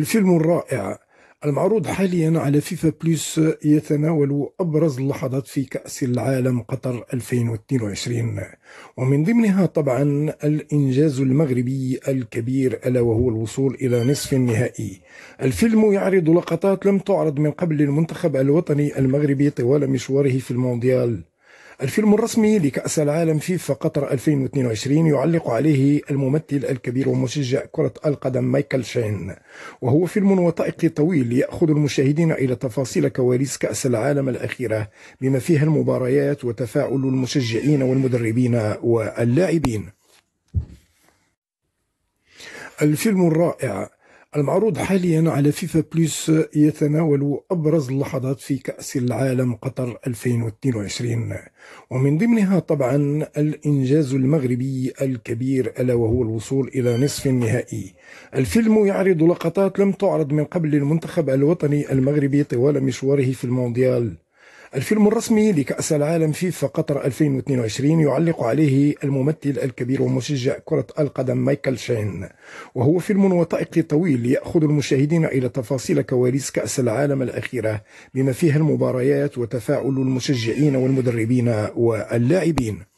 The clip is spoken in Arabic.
الفيلم الرائع المعروض حاليا على فيفا بلس آه، يتناول أبرز اللحظات في كأس العالم قطر 2022 ومن ضمنها طبعا الإنجاز المغربي الكبير ألا وهو الوصول إلى نصف النهائي الفيلم يعرض لقطات لم تعرض من قبل للمنتخب الوطني المغربي طوال مشواره في المونديال الفيلم الرسمي لكأس العالم فيفا قطر 2022 يعلق عليه الممثل الكبير ومشجع كرة القدم مايكل شين وهو فيلم وثائقي طويل يأخذ المشاهدين إلى تفاصيل كواليس كأس العالم الأخيرة بما فيها المباريات وتفاعل المشجعين والمدربين واللاعبين الفيلم الرائع المعروض حاليا على فيفا بلس يتناول أبرز اللحظات في كأس العالم قطر 2022 ومن ضمنها طبعا الإنجاز المغربي الكبير ألا وهو الوصول إلى نصف النهائي الفيلم يعرض لقطات لم تعرض من قبل المنتخب الوطني المغربي طوال مشواره في المونديال الفيلم الرسمي لكأس العالم فيفا قطر 2022 يعلق عليه الممثل الكبير ومشجع كرة القدم مايكل شين وهو فيلم وثائقي طويل يأخذ المشاهدين إلى تفاصيل كواليس كأس العالم الأخيرة بما فيها المباريات وتفاعل المشجعين والمدربين واللاعبين